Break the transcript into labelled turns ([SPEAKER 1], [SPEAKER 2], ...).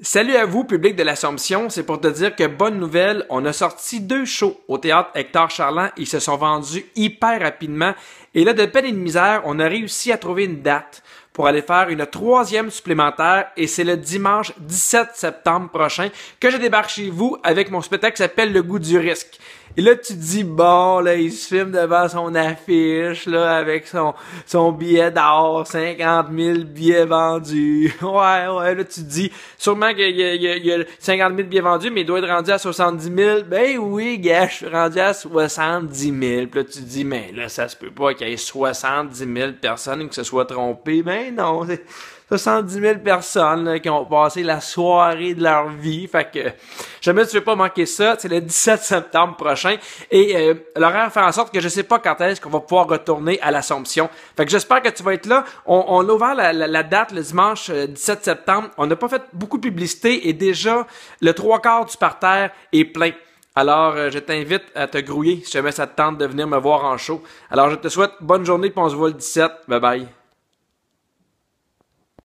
[SPEAKER 1] Salut à vous, public de l'Assomption. C'est pour te dire que bonne nouvelle, on a sorti deux shows au théâtre Hector Charland. Ils se sont vendus hyper rapidement. Et là, de peine et de misère, on a réussi à trouver une date pour aller faire une troisième supplémentaire. Et c'est le dimanche 17 septembre prochain que je débarque chez vous avec mon spectacle qui s'appelle Le goût du risque. Et là, tu te dis, bon, là, il se filme devant son affiche, là, avec son, son billet d'or, 50 000 billets vendus. ouais, ouais, là, tu te dis, sûrement qu'il y, a 50 000 billets vendus, mais il doit être rendu à 70 000. Ben oui, gars, je suis rendu à 70 000. Puis là, tu te dis, mais là, ça se peut pas qu'il y ait 70 000 personnes que ce soit trompé, Ben non, c'est 70 000 personnes qui ont passé la soirée de leur vie. Fait que jamais tu veux pas manquer ça. C'est le 17 septembre prochain. Et euh, l'horaire fait en sorte que je sais pas quand est-ce qu'on va pouvoir retourner à l'Assomption. Fait que j'espère que tu vas être là. On, on a ouvert la, date le dimanche 17 euh, septembre. On n'a pas fait beaucoup de publicité et déjà le trois quarts du parterre est plein. Alors, euh, je t'invite à te grouiller si jamais ça te tente de venir me voir en show. Alors, je te souhaite bonne journée, on se voit le 17. Bye bye.